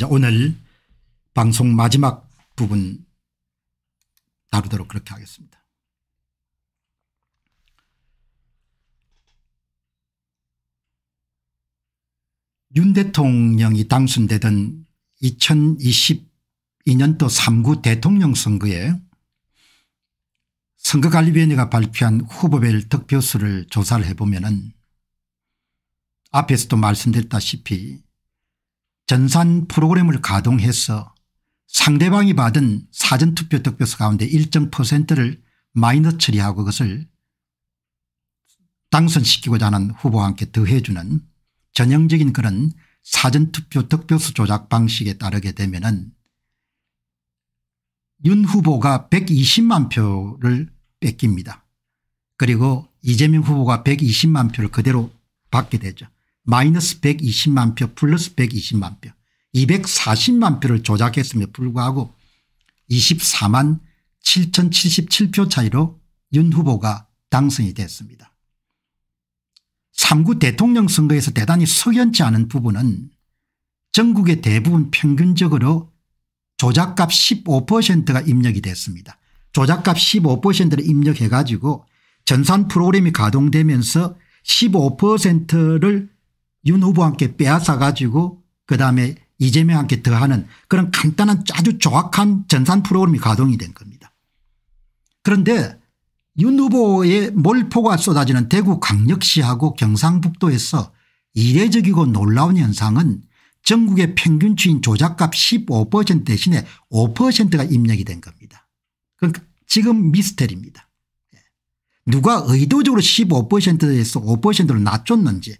이제 오늘 방송 마지막 부분 다루도록 그렇게 하겠습니다. 윤 대통령이 당선되던 2022년도 3구 대통령 선거에 선거관리위원회가 발표한 후보별 득표수를 조사를 해보면 은 앞에서도 말씀드렸다시피 전산 프로그램을 가동해서 상대방이 받은 사전투표 득표수 가운데 일정 퍼센트를 마이너 처리하고 그것을 당선시키고자 하는 후보와 함께 더해주는 전형적인 그런 사전투표 득표수 조작 방식에 따르게 되면 은윤 후보가 120만 표를 뺏깁니다. 그리고 이재명 후보가 120만 표를 그대로 받게 되죠. 마이너스 120만 표 플러스 120만 표 240만 표를 조작했음에 도 불구하고 24만 7077표 차이로 윤 후보가 당선이 됐습니다. 3구 대통령 선거에서 대단히 석연치 않은 부분은 전국의 대부분 평균적으로 조작값 15%가 입력이 됐습니다. 조작값 15%를 입력해 가지고 전산 프로그램이 가동되면서 15%를 윤 후보한테 빼앗아 가지고 그다음에 이재명한테 더하는 그런 간단한 아주 정확한 전산 프로그램이 가동이 된 겁니다. 그런데 윤 후보의 몰포가 쏟아지는 대구 광역시하고 경상북도에서 이례적이고 놀라운 현상은 전국의 평균치인 조작값 15% 대신에 5%가 입력이 된 겁니다. 그러니까 지금 미스터리입니다. 예. 누가 의도적으로 15%에서 5를 낮췄는지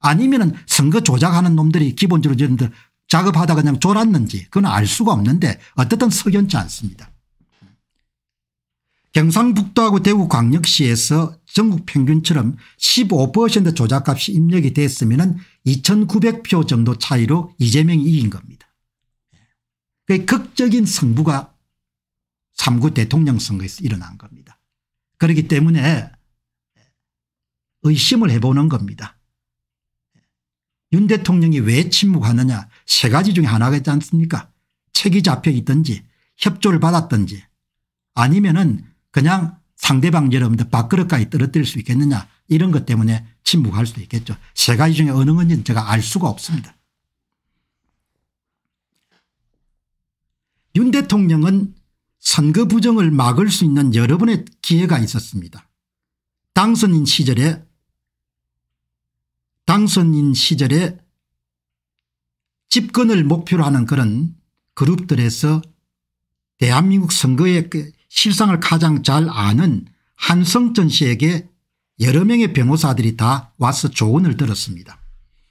아니면은 선거 조작하는 놈들이 기본적으로 저희들 작업하다 그냥 졸았는지 그건 알 수가 없는데 어떻든 석연치 않습니다. 경상북도하고 대구 광역시에서 전국 평균처럼 15% 조작값이 입력이 됐으면 2900표 정도 차이로 이재명이 이긴 겁니다. 그 극적인 승부가 3구 대통령 선거에서 일어난 겁니다. 그렇기 때문에 의심을 해보는 겁니다. 윤 대통령이 왜 침묵하느냐 세 가지 중에 하나가 있지 않습니까 책이 잡혀 있든지 협조를 받았든지 아니면 은 그냥 상대방 여러분들 밥그릇까지 떨어뜨릴 수 있겠느냐 이런 것 때문에 침묵할 수도 있겠죠. 세 가지 중에 어느 건지는 제가 알 수가 없습니다. 윤 대통령은 선거 부정을 막을 수 있는 여러 번의 기회가 있었습니다. 당선인 시절에 당선인 시절에 집권을 목표로 하는 그런 그룹들에서 대한민국 선거의 그 실상을 가장 잘 아는 한성전 씨에게 여러 명의 변호사들이 다 와서 조언을 들었습니다.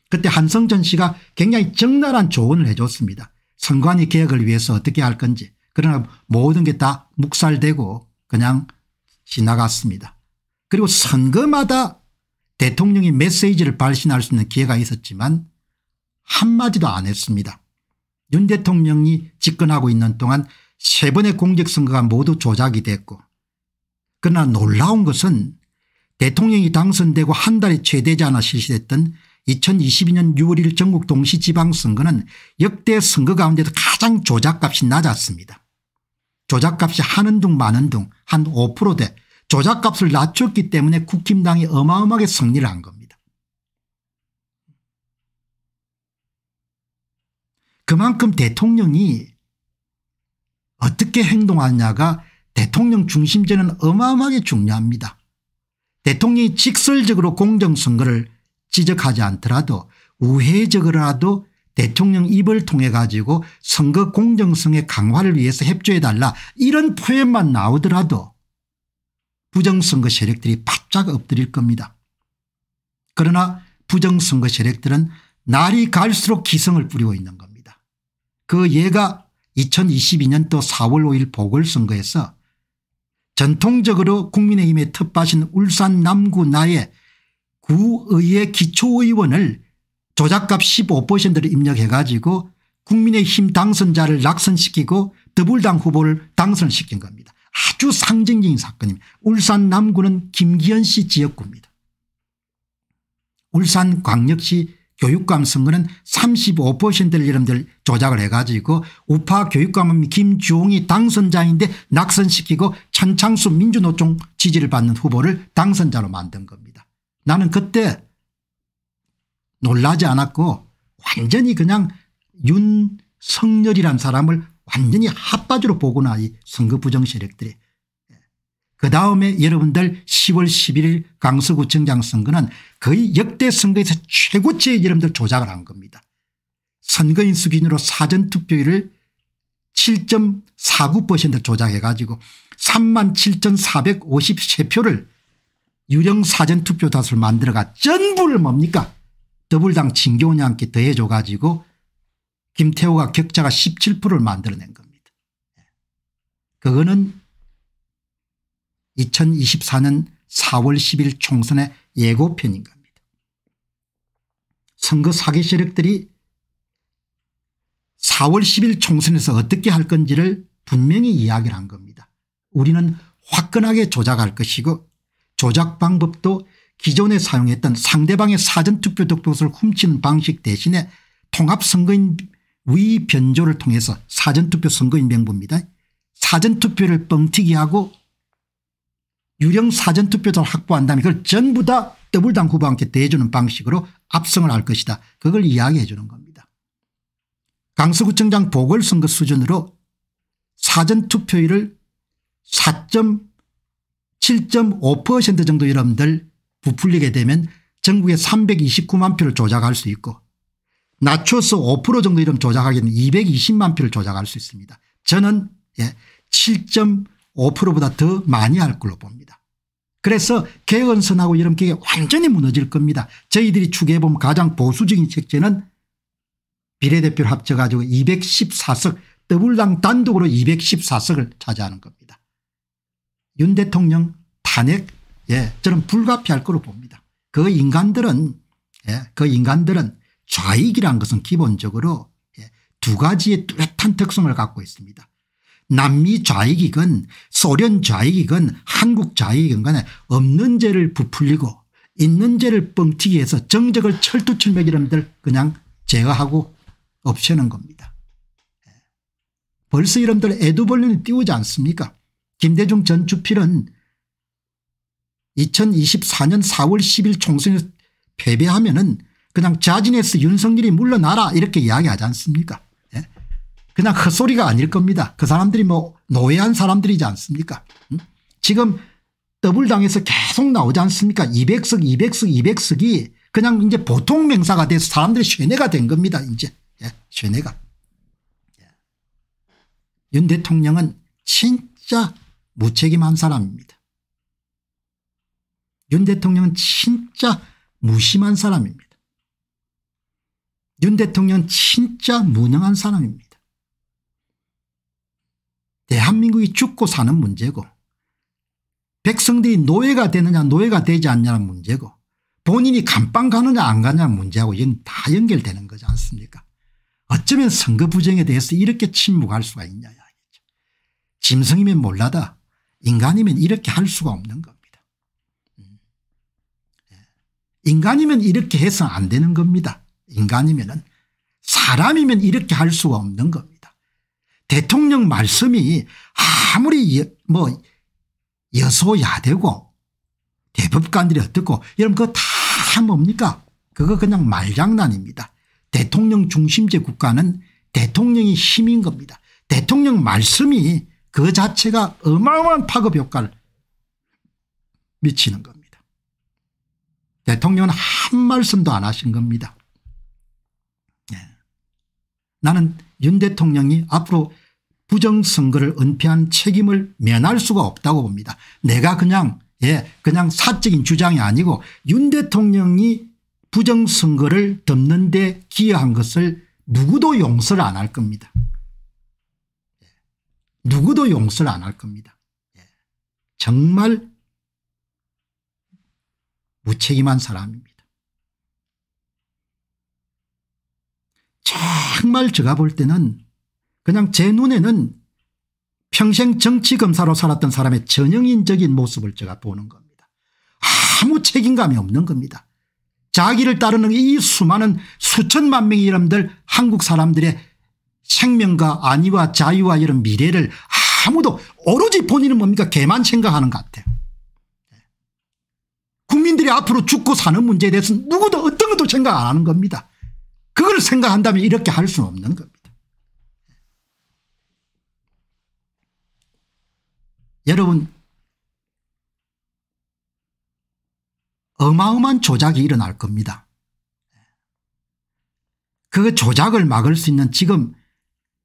그때 한성전 씨가 굉장히 적나라한 조언을 해줬습니다. 선관위 개혁을 위해서 어떻게 할 건지 그러나 모든 게 다 묵살되고 그냥 지나갔습니다. 그리고 선거마다 대통령이 메시지를 발신할 수 있는 기회가 있었지만 한마디도 안 했습니다. 윤 대통령이 집권하고 있는 동안 세 번의 공직선거가 모두 조작이 됐고 그러나 놀라운 것은 대통령이 당선되고 한 달이 채 되지 않아 실시됐던 2022년 6월 1일 전국 동시지방선거는 역대 선거 가운데도 가장 조작값이 낮았습니다. 조작값이 하는 둥 마는 둥한 5%대 조작값을 낮췄기 때문에 국힘당이 어마어마하게 승리를 한 겁니다. 그만큼 대통령이 어떻게 행동하냐가 대통령 중심제는 어마어마하게 중요합니다. 대통령이 직설적으로 공정선거를 지적하지 않더라도 우회적으로라도 대통령 입을 통해 가지고 선거 공정성의 강화를 위해서 협조해달라 이런 표현만 나오더라도 부정선거 세력들이 바짝 엎드릴 겁니다. 그러나 부정선거 세력들은 날이 갈수록 기승을 뿌리고 있는 겁니다. 그 예가 2022년도 4월 5일 보궐선거에서 전통적으로 국민의힘의 텃밭인 울산 남구 나의 구의회 기초의원을 조작값 15%를 입력해 가지고 국민의힘 당선자를 낙선시키고 더불당 후보를 당선시킨 겁니다. 아주 상징적인 사건입니다. 울산 남구는 김기현 씨 지역구입니다. 울산 광역시 교육감 선거는 35%를 여러분들 조작을 해가지고 우파 교육감은 김주홍이 당선자인데 낙선시키고 천창수 민주노총 지지를 받는 후보를 당선자로 만든 겁니다. 나는 그때 놀라지 않았고 완전히 그냥 윤석열이란 사람을 완전히 핫바지로 보구나 이 선거 부정 세력들이. 그다음에 여러분들 10월 11일 강서구청장 선거는 거의 역대 선거에서 최고치의 여러분들 조작을 한 겁니다. 선거인 수준으로 사전투표율을 7.49% 조작해 가지고 37,453표를 유령 사전투표 다수 만들어가 전부를 뭡니까 더불당 진교원이 함께 더해줘 가지고 김태호가 격차가 17%를 만들어낸 겁니다. 그거는 2024년 4월 10일 총선의 예고편인 겁니다. 선거 사기 세력들이 4월 10일 총선에서 어떻게 할 건지를 분명히 이야기를 한 겁니다. 우리는 화끈하게 조작할 것이고 조작 방법도 기존에 사용했던 상대방의 사전투표 득표수를 훔치는 방식 대신에 통합선거인 위 변조를 통해서 사전투표 선거인 명부입니다. 사전투표를 뻥튀기하고 유령 사전투표자를 확보한 다면 그걸 전부 다 더블당 후보와 함께 대주는 방식으로 압승을 할 것이다. 그걸 이야기해 주는 겁니다. 강서구청장 보궐선거 수준으로 사전투표율을 4.7.5% 정도 여러분들 부풀리게 되면 전국에 329만 표를 조작할 수 있고 낮춰서 5% 정도 이름 조작하기는 에 220만 표를 조작할 수 있습니다. 저는 예, 7.5%보다 더 많이 할 걸로 봅니다. 그래서 개헌선하고 여름기 완전히 무너질 겁니다. 저희들이 추계해보면 가장 보수적인 책제는 비례대표를 합쳐가지고 214석 더블당 단독으로 214석을 차지하는 겁니다. 윤 대통령 탄핵 예 저는 불가피할 거로 봅니다. 그 인간들은 예, 그 인간들은 좌익이란 것은 기본적으로 예, 두 가지의 뚜렷한 특성을 갖고 있습니다. 남미 좌익이건 소련 좌익이건 한국 좌익이건 간에 없는 죄를 부풀리고 있는 죄를 뻥튀기 해서 정적을 철두철미기라들 그냥 제거하고 없애는 겁니다. 예. 벌써 이름들 에드벌린을 띄우지 않습니까 김대중 전 주필은 2024년 4월 10일 총선에서 패배하면 은 그냥 자진해서 윤석열이 물러나라 이렇게 이야기하지 않습니까 예? 그냥 헛소리가 아닐 겁니다. 그 사람들이 뭐 노예한 사람들이지 않습니까 음? 지금 더블당에서 계속 나오지 않습니까 200석 200석 200석이 그냥 이제 보통 명사가 돼서 사람들이 쇠뇌가 된 겁니다. 이제 예, 쇠뇌가. 예. 윤 대통령은 진짜 무책임한 사람입니다. 윤 대통령은 진짜 무심한 사람입니다. 윤 대통령 진짜 무능한 사람입니다. 대한민국이 죽고 사는 문제고 백성들이 노예가 되느냐 노예가 되지 않냐는 문제고 본인이 감방 가느냐 안 가느냐 문제하고 이건 다 연결되는 거지 않습니까 어쩌면 선거 부정에 대해서 이렇게 침묵할 수가 있냐 이야기죠. 짐승이면 몰라다 인간이면 이렇게 할 수가 없는 겁니다. 음. 예. 인간이면 이렇게 해서 안 되는 겁니다. 인간이면 사람이면 이렇게 할 수가 없는 겁니다. 대통령 말씀이 아무리 여, 뭐 여소야되고 대법관들이 어떻고 여러분 그거 다 뭡니까 그거 그냥 말장난입니다. 대통령 중심제 국가는 대통령이 힘인 겁니다. 대통령 말씀이 그 자체가 어마어마한 파급 효과를 미치는 겁니다. 대통령은 한 말씀도 안 하신 겁니다. 나는 윤 대통령이 앞으로 부정선거를 은폐한 책임을 면할 수가 없다고 봅니다. 내가 그냥 예 그냥 사적인 주장이 아니고 윤 대통령이 부정선거를 덮는 데 기여한 것을 누구도 용서를 안 할 겁니다. 예. 누구도 용서를 안 할 겁니다. 예. 정말 무책임한 사람입니다. 정말 제가 볼 때는 그냥 제 눈에는 평생 정치검사로 살았던 사람의 전형인적인 모습을 제가 보는 겁니다. 아무 책임감이 없는 겁니다. 자기를 따르는 이 수많은 수천만 명의 이름들 한국 사람들의 생명과 안위와 자유와 이런 미래를 아무도 오로지 본인은 뭡니까 개만 생각하는 것 같아요. 국민들이 앞으로 죽고 사는 문제에 대해서는 누구도 어떤 것도 생각 안 하는 겁니다. 그걸 생각한다면 이렇게 할 수는 없는 겁니다. 여러분 어마어마한 조작이 일어날 겁니다. 그 조작을 막을 수 있는 지금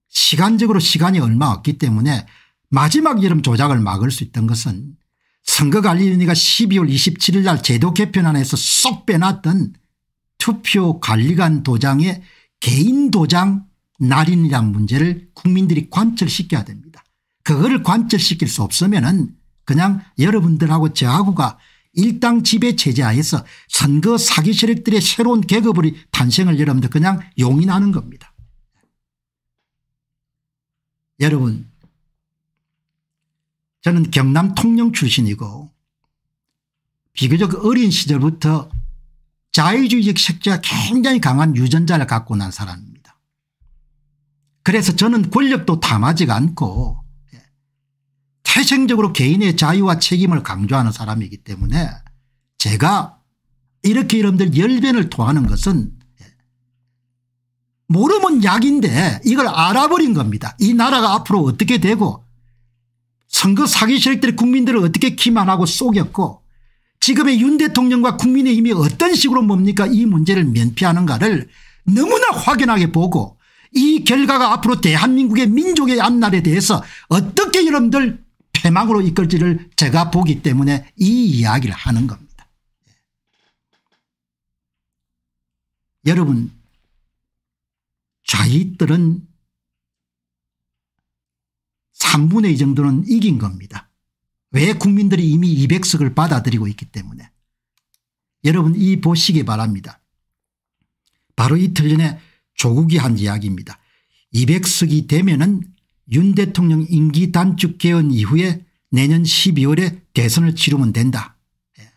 시간적으로 시간이 얼마 없기 때문에 마지막 여름 조작을 막을 수 있던 것은 선거관리위원회가 12월 27일 날 제도 개편안에서 쏙 빼놨던 투표 관리관 도장의 개인 도장 날인이란 문제를 국민들이 관철시켜야 됩니다. 그거를 관철시킬 수 없으면 은 그냥 여러분들하고 저하고가 일당 지배 체제 하에서 선거 사기 세력들의 새로운 계급을 탄생을 여러분들 그냥 용인하는 겁니다. 여러분 저는 경남 통영 출신이고 비교적 어린 시절부터 자유주의적 색채가 굉장히 강한 유전자를 갖고 난 사람입니다. 그래서 저는 권력도 탐하지가 않고 예, 태생적으로 개인의 자유와 책임을 강조하는 사람이기 때문에 제가 이렇게 여러분들 열변을 토하는 것은 예, 모르면 약인데 이걸 알아버린 겁니다. 이 나라가 앞으로 어떻게 되고 선거 사기 세력들이 국민들을 어떻게 기만하고 속였고 지금의 윤 대통령과 국민의힘이 어떤 식으로 뭡니까 이 문제를 면피하는가를 너무나 확연하게 보고 이 결과가 앞으로 대한민국의 민족의 앞날에 대해서 어떻게 여러분들 패망으로 이끌지를 제가 보기 때문에 이 이야기를 하는 겁니다. 예. 여러분 좌익들은 3분의 2 정도는 이긴 겁니다. 왜 국민들이 이미 200석을 받아들이고 있기 때문에 여러분 이 보시기 바랍니다. 바로 이틀 전에 조국이 한 이야기입니다. 200석이 되면은 윤 대통령 임기 단축 개헌 이후에 내년 12월에 대선을 치르면 된다. 예.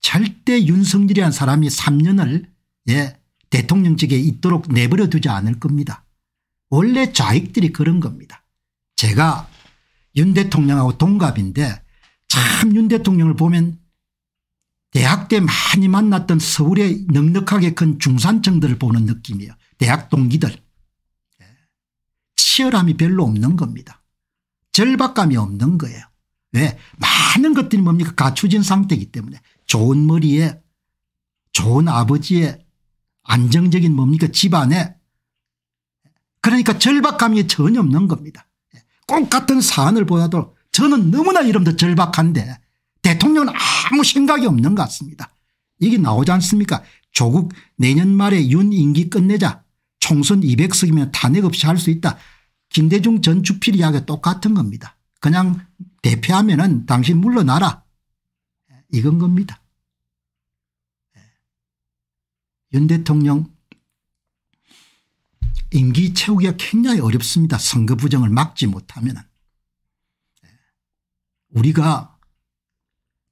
절대 윤석열이란 사람이 3년을 예, 대통령직에 있도록 내버려 두지 않을 겁니다. 원래 좌익들이 그런 겁니다. 제가 윤 대통령하고 동갑인데 참 윤 대통령을 보면 대학 때 많이 만났던 서울의 넉넉하게 큰 중산층들을 보는 느낌이에요. 대학 동기들. 예. 치열함이 별로 없는 겁니다. 절박감이 없는 거예요. 왜 많은 것들이 뭡니까 갖춰진 상태이기 때문에 좋은 머리에 좋은 아버지의 안정적인 뭡니까 집안에 그러니까 절박감이 전혀 없는 겁니다. 꼭 같은 사안을 보아도 저는 너무나 이름도 절박한데 대통령은 아무 생각이 없는 것 같습니다. 이게 나오지 않습니까 조국 내년 말에 윤 임기 끝내자 총선 200석이면 탄핵 없이 할 수 있다. 김대중 전 주필 이야기 똑같은 겁니다. 그냥 대표하면 은 당신 물러나라 이건 겁니다. 예. 윤 대통령 임기 채우기가 굉장히 어렵습니다. 선거 부정을 막지 못하면 예. 우리가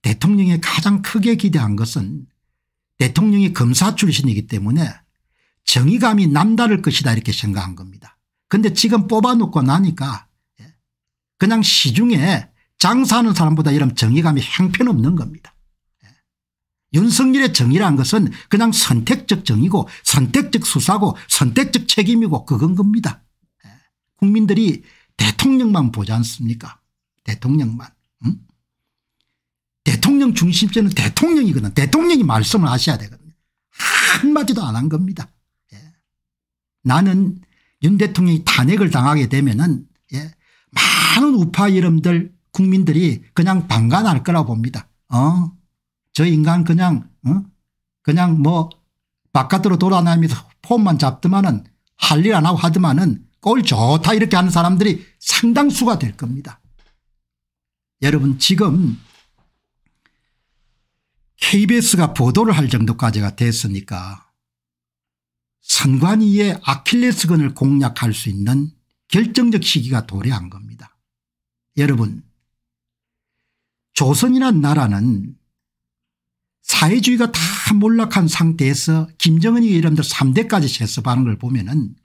대통령의 가장 크게 기대한 것은 대통령이 검사 출신이기 때문에 정의감이 남다를 것이다 이렇게 생각한 겁니다. 근데 지금 뽑아놓고 나니까 예, 그냥 시중에 장사하는 사람보다 이런 정의감이 형편없는 겁니다. 윤석열의 정의란 것은 그냥 선택적 정의고 선택적 수사고 선택적 책임이고 그건 겁니다. 예. 국민들이 대통령만 보지 않습니까 대통령만. 응? 대통령 중심제는 대통령이거든 대통령이 말씀을 하셔야 되거든요. 한마디도 안 한 겁니다. 예. 나는 윤 대통령이 탄핵을 당하게 되면 은 예. 많은 우파 이름들 국민들이 그냥 방관할 거라고 봅니다. 어? 저 인간 그냥 어? 그냥 뭐 바깥으로 돌아다니면서 폼만 잡더만은 할 일 안 하고 하더만은 꼴 좋다 이렇게 하는 사람들이 상당수가 될 겁니다. 여러분 지금 KBS가 보도를 할 정도까지가 됐으니까 선관위의 아킬레스건을 공략할 수 있는 결정적 시기가 도래한 겁니다. 여러분 조선이란 나라는 사회주의가 다 몰락한 상태에서 김정은이 여러분들 3대까지 제습하는걸 보면은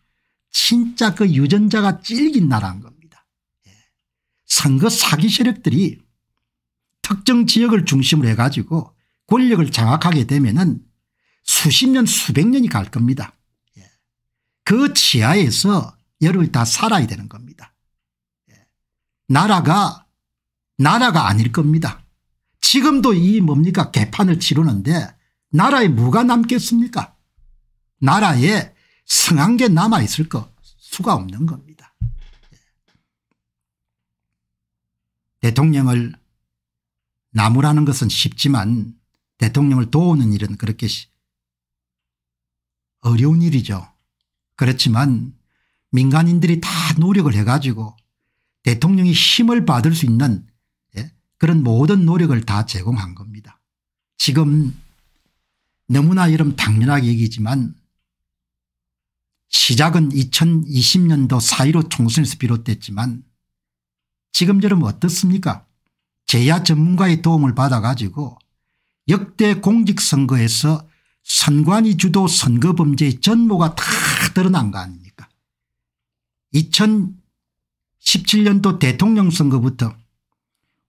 진짜 그 유전자가 찔긴 나라인 겁니다. 예. 선거 사기 세력들이 특정 지역을 중심으로 해가지고 권력을 장악하게 되면은 수십 년 수백 년이 갈 겁니다. 예. 그 지하에서 여러분이 다 살아야 되는 겁니다. 예. 나라가 나라가 아닐 겁니다. 지금도 이 뭡니까 개판을 치르는데 나라에 뭐가 남겠습니까 나라에 성한 게 남아있을 거 수가 없는 겁니다. 예. 대통령을 나무라는 것은 쉽지만 대통령을 도우는 일은 그렇게 어려운 일이죠. 그렇지만 민간인들이 다 노력을 해가지고 대통령이 힘을 받을 수 있는 그런 모든 노력을 다 제공한 겁니다. 지금 너무나 이름 당연하게 얘기지만 시작은 2020년도 4.15 총선에서 비롯됐지만 지금 여름 어떻습니까 제야 전문가의 도움을 받아가지고 역대 공직선거에서 선관위 주도 선거범죄의 전모가 다 드러난 거 아닙니까 2017년도 대통령 선거부터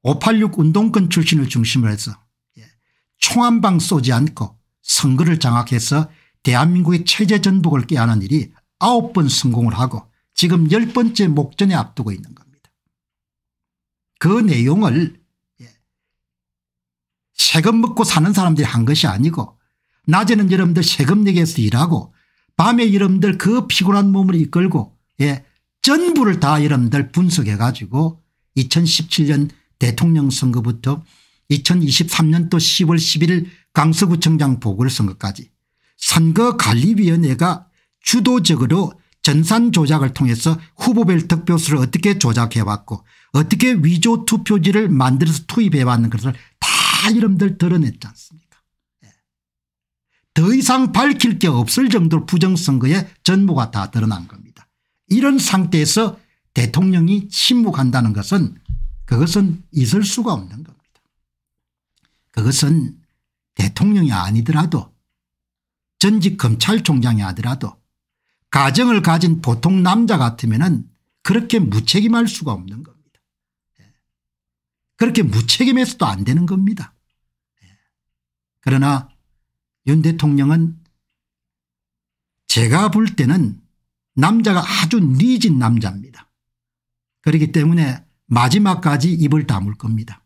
586 운동권 출신을 중심으로 해서 예, 총한 방 쏘지 않고 선거를 장악해서 대한민국의 체제 전복을 깨하는 일이 9번 성공을 하고 지금 10번째 목전에 앞두고 있는 겁니다. 그 내용을 예, 세금 먹고 사는 사람들이 한 것이 아니고 낮에는 여러분들 세금 내기에서 일하고 밤에 여러분들 그 피곤한 몸을 이끌고 예, 전부를 다 여러분들 분석해 가지고 2017년 대통령 선거부터 2023년도 10월 11일 강서구청장 보궐선거까지 선거관리위원회가 주도적으로 전산 조작을 통해서 후보별 득표수를 어떻게 조작해왔고 어떻게 위조 투표지를 만들어서 투입해왔는 것을 다 이름들 드러냈지 않습니까 네. 더 이상 밝힐 게 없을 정도로 부정선거에 전모가 다 드러난 겁니다. 이런 상태에서 대통령이 침묵한다는 것은 그것은 있을 수가 없는 겁니다. 그것은 대통령이 아니더라도 전직 검찰총장이 아니더라도 가정을 가진 보통 남자 같으면 그렇게 무책임할 수가 없는 겁니다. 예. 그렇게 무책임해서도 안 되는 겁니다. 예. 그러나 윤 대통령은 제가 볼 때는 남자가 아주 니진 남자입니다. 그렇기 때문에 마지막까지 입을 다물 겁니다.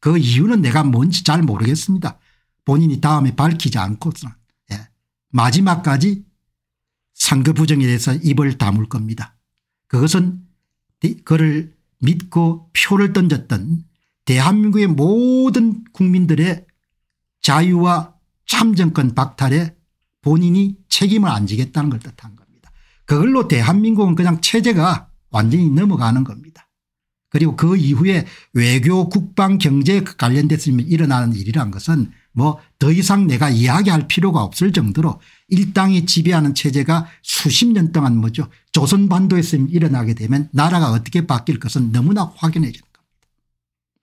그 이유는 내가 뭔지 잘 모르겠습니다. 본인이 다음에 밝히지 않고서 예. 마지막까지 선거 부정에 대해서 입을 다물 겁니다. 그것은 그를 믿고 표를 던졌던 대한민국의 모든 국민들의 자유와 참정권 박탈에 본인이 책임을 안 지겠다는 걸 뜻한 겁니다. 그걸로 대한민국은 그냥 체제가 완전히 넘어가는 겁니다. 그리고 그 이후에 외교 국방 경제에 관련됐으면 일어나는 일이란 것은 뭐 더 이상 내가 이야기할 필요가 없을 정도로 일당이 지배하는 체제가 수십 년 동안 뭐죠 조선반도에서 일어나게 되면 나라가 어떻게 바뀔 것은 너무나 확연해지는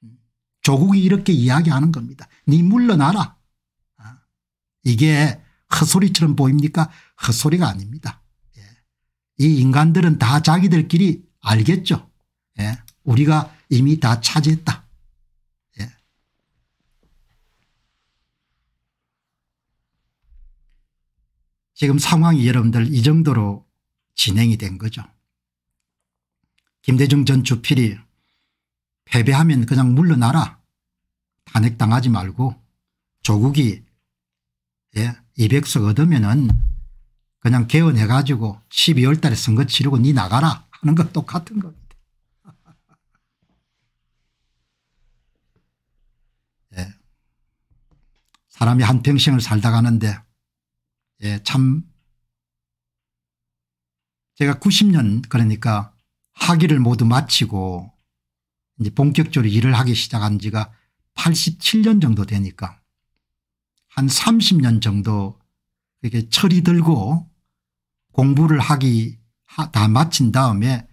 겁니다. 조국이 이렇게 이야기하는 겁니다. 니 물러나라. 아, 이게 헛소리처럼 보입니까 헛소리가 아닙니다. 예. 이 인간들은 다 자기들끼리 알겠죠. 예. 우리가 이미 다 차지했다. 예. 지금 상황이 여러분들 이 정도로 진행이 된 거죠. 김대중 전 주필이 패배하면 그냥 물러나라. 탄핵당하지 말고 조국이 예, 200석 얻으면은 그냥 개헌해 가지고 12월 달에 선거 치르고 니 나가라 하는 것 똑같은 겁니다. 사람이 한평생을 살다 가는데 예, 참 제가 90년 그러니까 학위를 모두 마치고 이제 본격적으로 일을 하기 시작한 지가 87년 정도 되니까 한 30년 정도 이렇게 철이 들고 공부를 하기 다 마친 다음에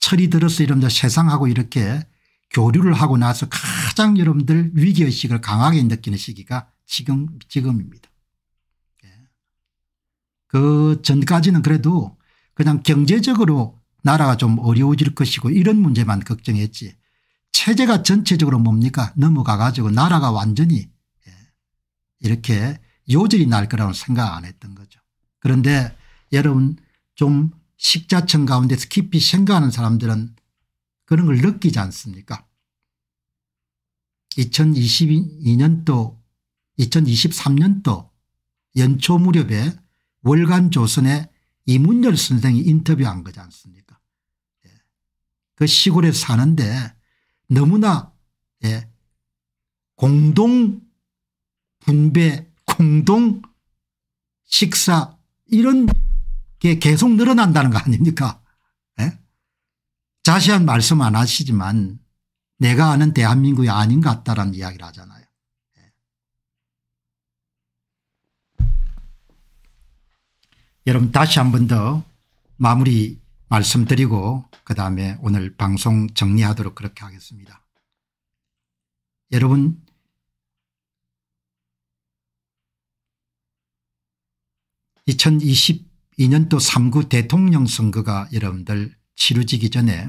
철이 들어서 이러다 세상하고 이렇게 교류를 하고 나서 가장 여러분들 위기의식을 강하게 느끼는 시기가 지금, 지금입니다. 예. 그 전까지는 그래도 그냥 경제적으로 나라가 좀 어려워질 것이고 이런 문제만 걱정했지 체제가 전체적으로 뭡니까 넘어가 가지고 나라가 완전히 예, 이렇게 요절이 날 거라고 생각 안 했던 거죠. 그런데 여러분 좀 식자층 가운데서 깊이 생각하는 사람들은 그런 걸 느끼지 않습니까 2022년도 2023년도 연초 무렵에 월간 조선의 이문열 선생이 인터뷰한 거지 않습니까 예. 그 시골에 사는데 너무나 예. 공동 분배 공동 식사 이런 게 계속 늘어난다는 거 아닙니까 예? 자세한 말씀 안 하시지만 내가 아는 대한민국이 아닌 것 같다라는 이야기를 하잖아요 여러분 다시 한 번 더 마무리 말씀드리고 그다음에 오늘 방송 정리하도록 그렇게 하겠습니다. 여러분 이천이십 년도 3구 대통령 선거가 여러분들 치루지기 전에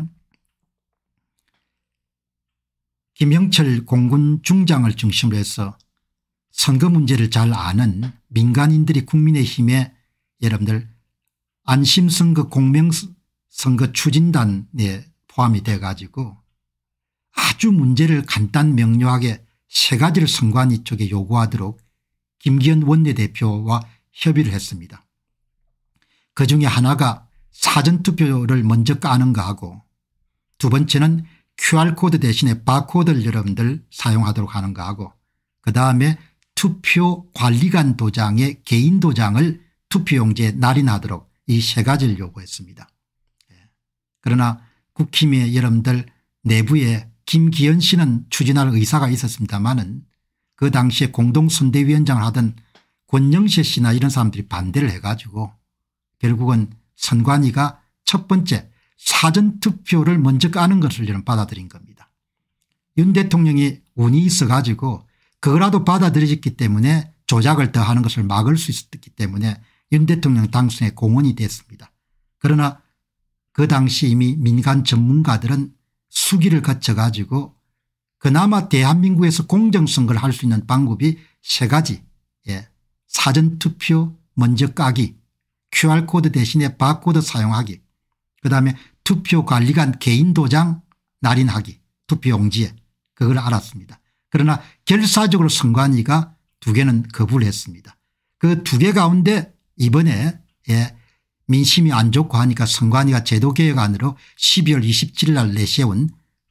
김영철 공군 중장을 중심으로 해서 선거 문제를 잘 아는 민간인들이 국민의힘에 여러분들 안심선거 공명선거 추진단에 포함이 돼 가지고 아주 문제를 간단 명료하게 세 가지를 선관위 쪽에 요구하도록 김기현 원내대표와 협의를 했습니다. 그중에 하나가 사전투표를 먼저 까는 거하고 두 번째는 QR코드 대신에 바코드를 여러분들 사용하도록 하는 거하고 그다음에 투표 관리관 도장에 개인 도장을 투표용지에 날이 나도록 이 세 가지를 요구했습니다. 예. 그러나 국힘의 여러분들 내부에 김기현 씨는 추진할 의사가 있었습니다마는 그 당시에 공동선대위원장을 하던 권영세 씨나 이런 사람들이 반대를 해가지고 결국은 선관위가 첫 번째 사전투표를 먼저 까는 것을 저는 받아들인 겁니다. 윤 대통령이 운이 있어가지고 그거라도 받아들여졌기 때문에 조작을 더 하는 것을 막을 수 있었기 때문에 윤 대통령 당선에 공헌이 됐습니다. 그러나 그 당시 이미 민간 전문가들은 수기를 거쳐 가지고 그나마 대한민국에서 공정선거를 할 수 있는 방법이 세 가지 예. 사전투표 먼저 까기 QR코드 대신에 바코드 사용하기 그다음에 투표관리관 개인도장 날인하기 투표용지에 그걸 알았습니다. 그러나 결사적으로 선관위가 두 개는 거부를 했습니다. 그 두 개 가운데 이번에 예, 민심이 안 좋고 하니까 선관위가 제도개혁안으로 12월 27일 날 내세운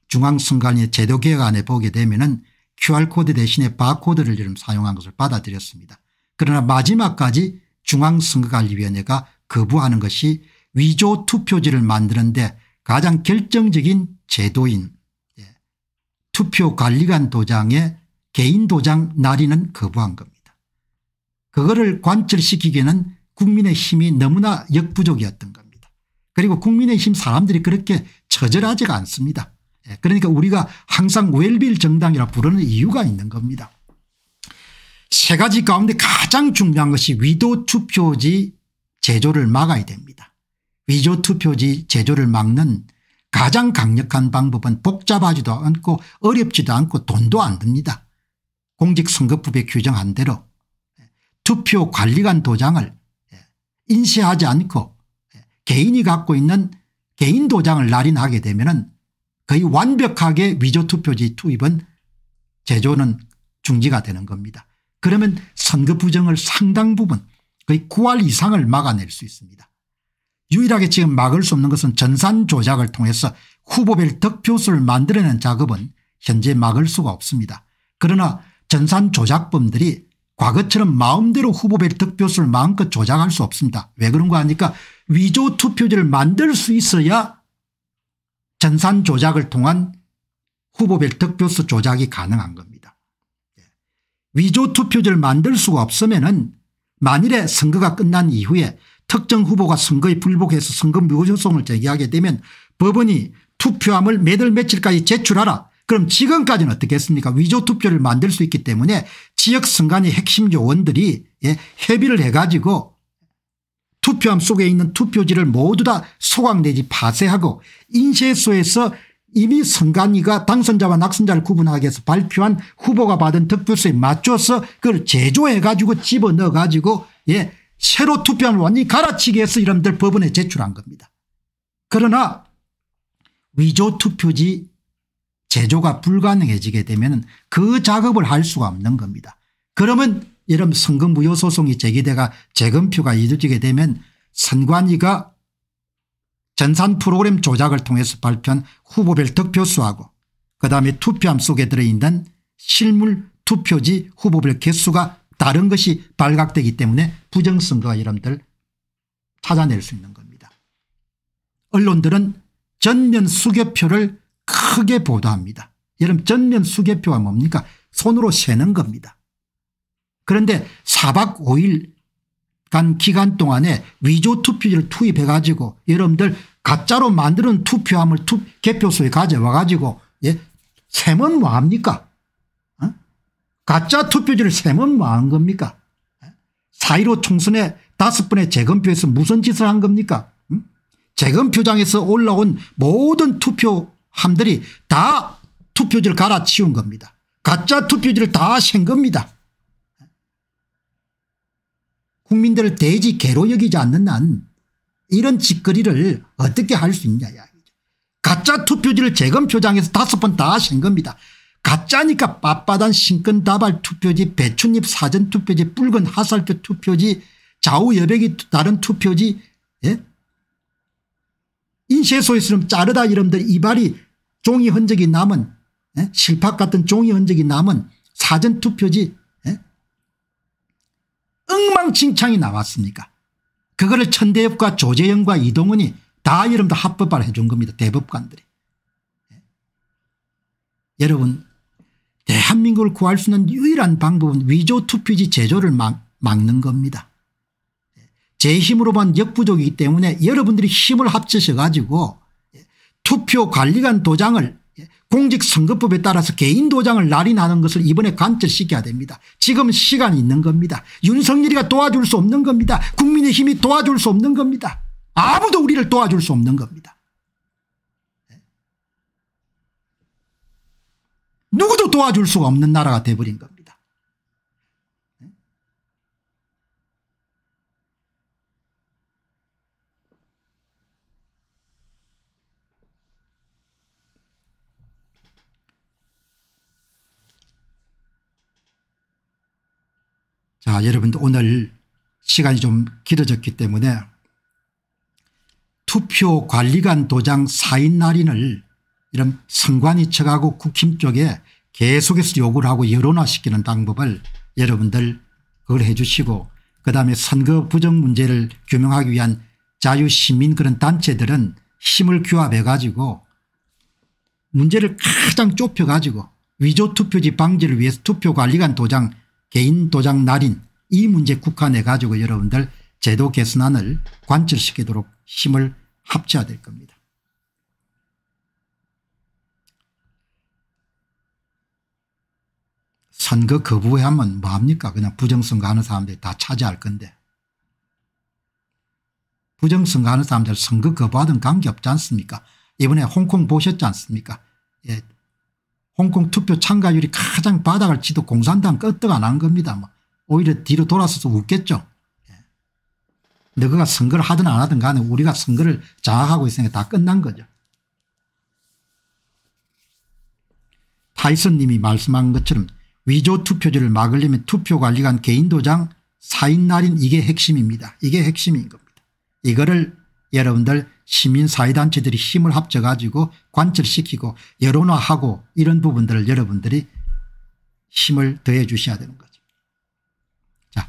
중앙선관위 의 제도개혁안에 보게 되면은 QR코드 대신에 바코드를 좀 사용한 것을 받아들였습니다. 그러나 마지막까지 중앙선거관리위원회가 거부하는 것이 위조 투표지를 만드는데 가장 결정적인 제도인 예, 투표관리관 도장의 개인 도장 날인은 거부한 겁니다. 그거를 관철시키기에는 국민의힘이 너무나 역부족이었던 겁니다. 그리고 국민의힘 사람들이 그렇게 처절하지가 않습니다. 예, 그러니까 우리가 항상 웰빌 정당이라 부르는 이유가 있는 겁니다. 세 가지 가운데 가장 중요한 것이 위도 투표지 제조를 막아야 됩니다. 위조 투표지 제조를 막는 가장 강력한 방법은 복잡하지도 않고 어렵지도 않고 돈도 안 듭니다. 공직선거법에 규정한 대로 투표 관리관 도장을 예, 인쇄하지 않고 예, 개인이 갖고 있는 개인 도장을 날인하게 되면 거의 완벽하게 위조투표지 투입은 제조는 중지가 되는 겁니다. 그러면 선거 부정을 상당 부분 거의 9할 이상을 막아낼 수 있습니다. 유일하게 지금 막을 수 없는 것은 전산 조작을 통해서 후보별 득표수를 만들어낸 작업은 현재 막을 수가 없습니다. 그러나 전산 조작범들이 과거처럼 마음대로 후보별 득표수를 마음껏 조작할 수 없습니다. 왜 그런 거 아니까 위조 투표지를 만들 수 있어야 전산 조작을 통한 후보별 득표수 조작이 가능한 겁니다. 예. 위조 투표지를 만들 수가 없으면 만일에 선거가 끝난 이후에 특정 후보가 선거에 불복해서 선거 무효소송을 제기하게 되면 법원이 투표함을 매달 며칠까지 제출하라 그럼 지금까지는 어떻게했습니까 위조 투표를 만들 수 있기 때문에 지역 선관위 핵심 요원들이 예, 협의를 해가지고 투표함 속에 있는 투표지를 모두 다 소각 내지 파쇄하고 인쇄소에서 이미 선관위가 당선자와 낙선자를 구분하기 위해서 발표한 후보가 받은 득표수에 맞춰서 그걸 제조해 가지고 집어넣어 가지고 예 새로 투표함을 완전히 갈아치기 해서 이런들 법원에 제출한 겁니다. 그러나 위조 투표지 제조가 불가능해지게 되면 그 작업을 할 수가 없는 겁니다. 그러면 이런 선거무효 소송이 제기되가 재검표가 이루어지게 되면 선관위가 전산 프로그램 조작을 통해서 발표한 후보별 득표수하고 그다음에 투표함 속에 들어있는 실물 투표지 후보별 개수가 다른 것이 발각되기 때문에 부정선거가 여러분들 찾아낼 수 있는 겁니다. 언론들은 전면 수개표를 크게 보도합니다. 여러분 전면 수개표가 뭡니까 손으로 세는 겁니다. 그런데 4박 5일간 기간 동안에 위조 투표지를 투입해 가지고 여러분들 가짜로 만드는 투표함을 투, 개표소에 가져와 가지고 예? 세면 뭐합니까 어? 가짜 투표지를 세면 뭐한 겁니까 4.15 어? 총선에 다섯 번의 재검표에서 무슨 짓을 한 겁니까? 음? 재검표장에서 올라온 모든 투표 함들이 다 투표지를 갈아치운 겁니다. 가짜 투표지를 다센 겁니다. 국민들을 돼지 개로 여기지 않는 난 이런 짓거리를 어떻게 할 수 있냐 가짜 투표지를 재검표장에서 다섯 번다센 겁니다. 가짜니까 빳빳한 신근다발 투표지 배춧잎 사전 투표지 붉은 하살표 투표지 좌우여백이 다른 투표지 예? 인쇄소에 있으면 자르다 이름들 이발이 종이 흔적이 남은 에? 예? 실밥 같은 종이 흔적이 남은 사전투표지 예? 엉망진창이 나왔습니까 그거를 천대엽과 조재영과 이동훈이 다 이름도 합법화를 해준 겁니다. 대법관들이. 예. 여러분 대한민국을 구할 수 있는 유일한 방법은 위조투표지 제조를 막, 막는 겁니다. 제 힘으로만 역부족이기 때문에 여러분들이 힘을 합치셔 가지고 투표 관리관 도장을 공직선거법에 따라서 개인 도장을 날인하는 것을 이번에 관철시켜야 됩니다. 지금 시간이 있는 겁니다. 윤석열이가 도와줄 수 없는 겁니다. 국민의힘이 도와줄 수 없는 겁니다. 아무도 우리를 도와줄 수 없는 겁니다. 누구도 도와줄 수가 없는 나라가 돼버린 겁니다. 자, 여러분들 오늘 시간이 좀 길어졌기 때문에 투표 관리관 도장 사인 날인을 이런 선관위 측하고 국힘 쪽에 계속해서 요구를 하고 여론화시키는 방법을 여러분들 그걸 해 주시고 그다음에 선거 부정 문제를 규명하기 위한 자유시민 그런 단체들은 힘을 규합해 가지고 문제를 가장 좁혀 가지고 위조투표지 방지를 위해서 투표관리관 도장 개인 도장 날인 이 문제 국한해 가지고 여러분들 제도 개선안을 관철시키도록 힘을 합쳐야 될 겁니다. 선거 거부하면 뭐합니까 그냥 부정선거하는 사람들이 다 차지할 건데 부정선거하는 사람들 선거 거부하든 관계없지 않습니까 이번에 홍콩 보셨지 않습니까 예, 홍콩 투표 참가율이 가장 바닥을 치도 공산당 끄떡 안 한 겁니다. 뭐. 오히려 뒤로 돌아서서 웃겠죠. 너가 예. 선거를 하든 안 하든 간에 우리가 선거를 장악하고 있으니까 다 끝난 거죠. 타이슨 님이 말씀한 것처럼 위조 투표제를 막으려면 투표관리관 개인도장 사인 날인 이게 핵심입니다. 이게 핵심인 겁니다. 이거를 여러분들 시민사회단체들이 힘을 합쳐 가지고 관철시키고 여론화하고 이런 부분들을 여러분들이 힘을 더해 주셔야 되는 거죠. 자,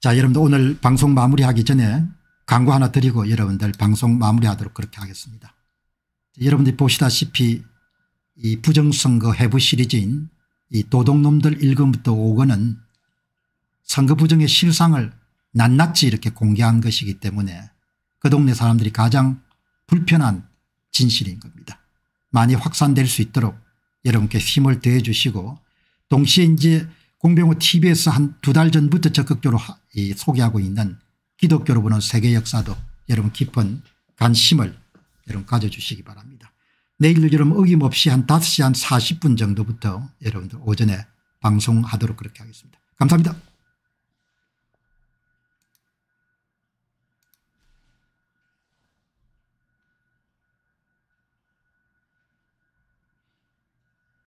자 여러분들 오늘 방송 마무리하기 전에 광고 하나 드리고 여러분들 방송 마무리하도록 그렇게 하겠습니다. 여러분들이 보시다시피 이 부정선거 해부 시리즈인 이 도둑놈들 1권부터 5권은 선거 부정의 실상을 낱낱이 이렇게 공개한 것이기 때문에 그 동네 사람들이 가장 불편한 진실인 겁니다. 많이 확산될 수 있도록 여러분께 힘을 더해 주시고 동시에 이제 공병호 t v 에한두 달 전부터 적극적으로 소개하고 있는 기독교로 보는 세계 역사도 여러분 깊은 관심을 여러분 가져주시기 바랍니다. 내일 여러분 어김없이 한 5시 한 40분 정도부터 여러분들 오전에 방송하도록 그렇게 하겠습니다. 감사합니다.